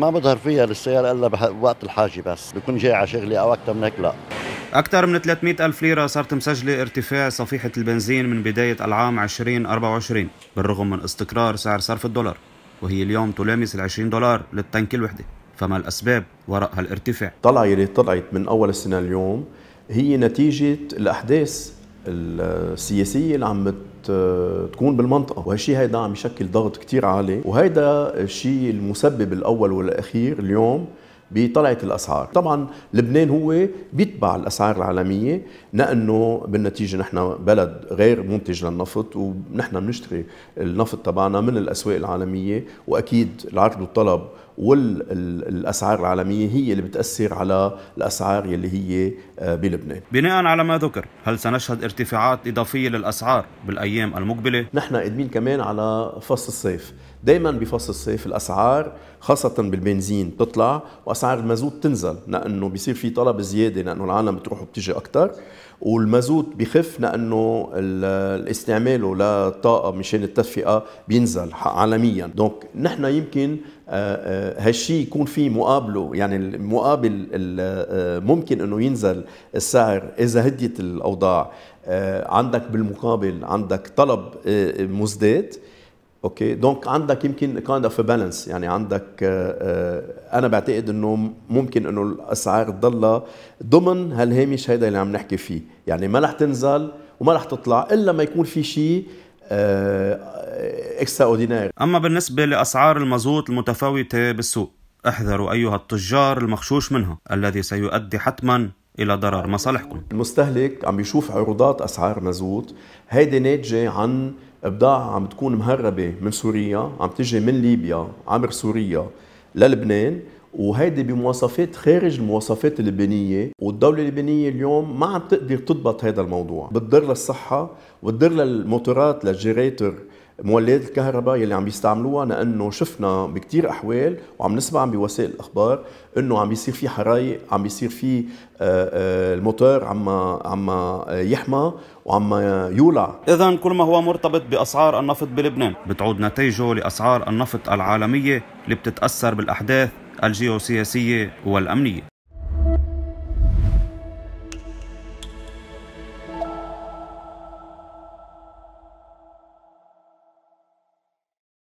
ما بظهر فيها للسيارة إلا بوقت الحاجة بس بكون جاي على شغلي أو أكثر من هيك لا أكثر من 300 ألف ليرة صارت مسجلة ارتفاع صفيحة البنزين من بداية العام 2024 بالرغم من استقرار سعر صرف الدولار وهي اليوم تلامس ال 20 دولار للتنك الوحدة فما الأسباب وراء هالارتفاع؟ طلع يلي طلعت من أول السنة اليوم هي نتيجة الأحداث السياسية اللي عم تكون بالمنطقه وهالشيء هيدا عم يشكل ضغط كثير عالي وهيدا الشيء المسبب الاول والاخير اليوم بطلعة الأسعار طبعا لبنان هو بيتبع الأسعار العالمية لأنه بالنتيجة نحن بلد غير منتج للنفط ونحن بنشتري النفط تبعنا من الأسواق العالمية وأكيد العرض والطلب والاسعار العالميه هي اللي بتاثر على الاسعار يلي هي آه، بلبنان. بناء على ما ذكر، هل سنشهد ارتفاعات اضافيه للاسعار بالايام المقبله؟ نحن قادمين كمان على فصل الصيف، دائما بفصل الصيف الاسعار خاصه بالبنزين بتطلع واسعار المازوت تنزل لانه بيصير في طلب زياده لانه العالم بتروح وبتيجي اكثر والمازوت بخف لانه استعماله للطاقه مشان التدفئه بينزل عالميا، دونك نحن يمكن هالشيء يكون في مقابله يعني المقابل آه، ممكن انه ينزل السعر اذا هديت الاوضاع آه، عندك بالمقابل عندك طلب آه، مزداد اوكي دونك عندك يمكن كايند اوف بالانس يعني عندك انا بعتقد انه ممكن انه الاسعار تضلها ضمن هالهامش هيدا اللي عم نحكي فيه يعني ما رح تنزل وما رح تطلع الا ما يكون في شيء اكستراوردينير اما بالنسبه لاسعار المازوت المتفاوته بالسوق احذروا ايها التجار المخشوش منها الذي سيؤدي حتما الى ضرر مصالحكم المستهلك عم بيشوف عروضات اسعار مازوت هيدي ناتجه عن ابداع عم تكون مهربة من سوريا عم تجي من ليبيا عبر سوريا للبنان وهيدي بمواصفات خارج المواصفات اللبنانيه والدوله اللبنانيه اليوم ما عم تقدر تضبط هذا الموضوع بتضر للصحه وبتضر للموتورات للجيريتر مولدات الكهرباء يلي عم بيستعملوها لانه شفنا بكثير احوال وعم نسمع بوسائل الاخبار انه عم بيصير في حرايق عم بيصير في آه، آه، الموتور عم عم آه، يحمى وعم يولع اذا كل ما هو مرتبط باسعار النفط بلبنان بتعود نتائجه لاسعار النفط العالميه اللي بتتاثر بالاحداث الجيوسياسيه والامنيه